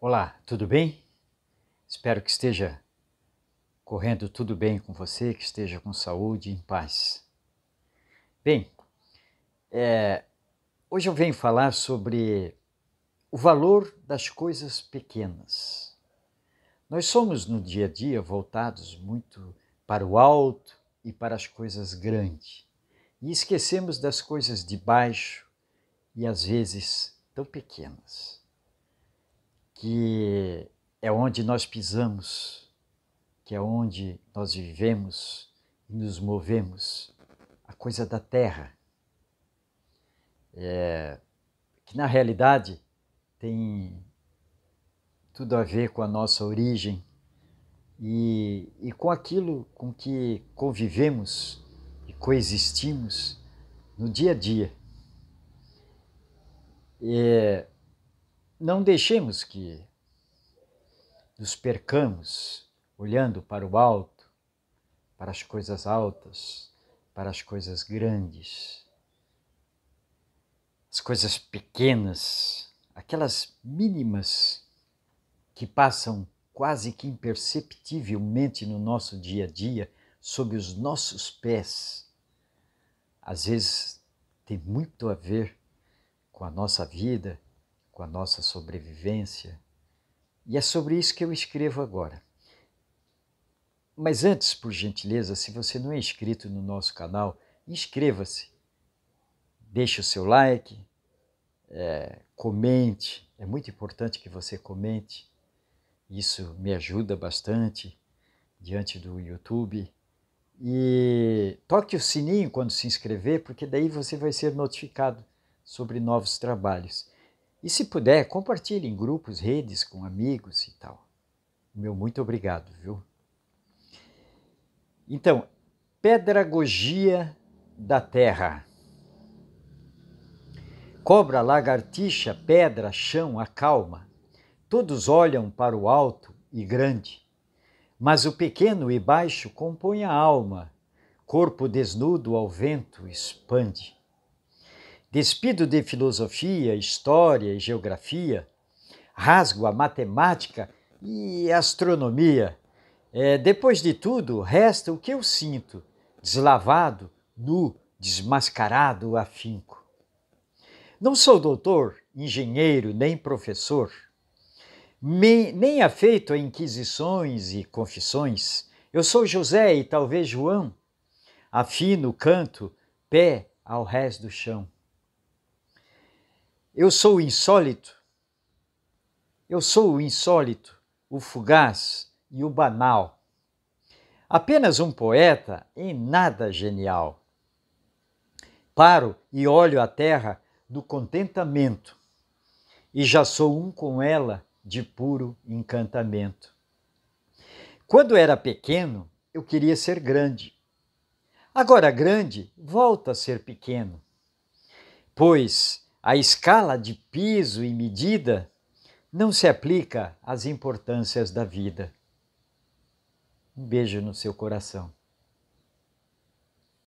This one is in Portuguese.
Olá, tudo bem? Espero que esteja correndo tudo bem com você, que esteja com saúde e em paz. Bem, é, hoje eu venho falar sobre o valor das coisas pequenas. Nós somos no dia a dia voltados muito para o alto e para as coisas grandes e esquecemos das coisas de baixo e às vezes tão pequenas que é onde nós pisamos, que é onde nós vivemos e nos movemos, a coisa da terra. É, que na realidade tem tudo a ver com a nossa origem e, e com aquilo com que convivemos e coexistimos no dia a dia. É, não deixemos que nos percamos olhando para o alto, para as coisas altas, para as coisas grandes, as coisas pequenas, aquelas mínimas que passam quase que imperceptivelmente no nosso dia a dia, sob os nossos pés. Às vezes tem muito a ver com a nossa vida com a nossa sobrevivência. E é sobre isso que eu escrevo agora. Mas antes, por gentileza, se você não é inscrito no nosso canal, inscreva-se. Deixe o seu like, é, comente. É muito importante que você comente. Isso me ajuda bastante diante do YouTube. E toque o sininho quando se inscrever, porque daí você vai ser notificado sobre novos trabalhos. E se puder, compartilhe em grupos, redes, com amigos e tal. Meu muito obrigado, viu? Então, pedagogia da terra. Cobra, lagartixa, pedra, chão, acalma. Todos olham para o alto e grande, mas o pequeno e baixo compõe a alma, corpo desnudo ao vento expande. Despido de filosofia, história e geografia, rasgo a matemática e astronomia. É, depois de tudo, resta o que eu sinto, deslavado, nu, desmascarado, afinco. Não sou doutor, engenheiro, nem professor, Me, nem afeito a inquisições e confissões. Eu sou José e talvez João, afino canto, pé ao rés do chão. Eu sou o insólito. Eu sou o insólito, o fugaz e o banal. Apenas um poeta em nada genial. Paro e olho a terra do contentamento, e já sou um com ela de puro encantamento. Quando era pequeno, eu queria ser grande. Agora grande, volta a ser pequeno. Pois a escala de piso e medida não se aplica às importâncias da vida. Um beijo no seu coração.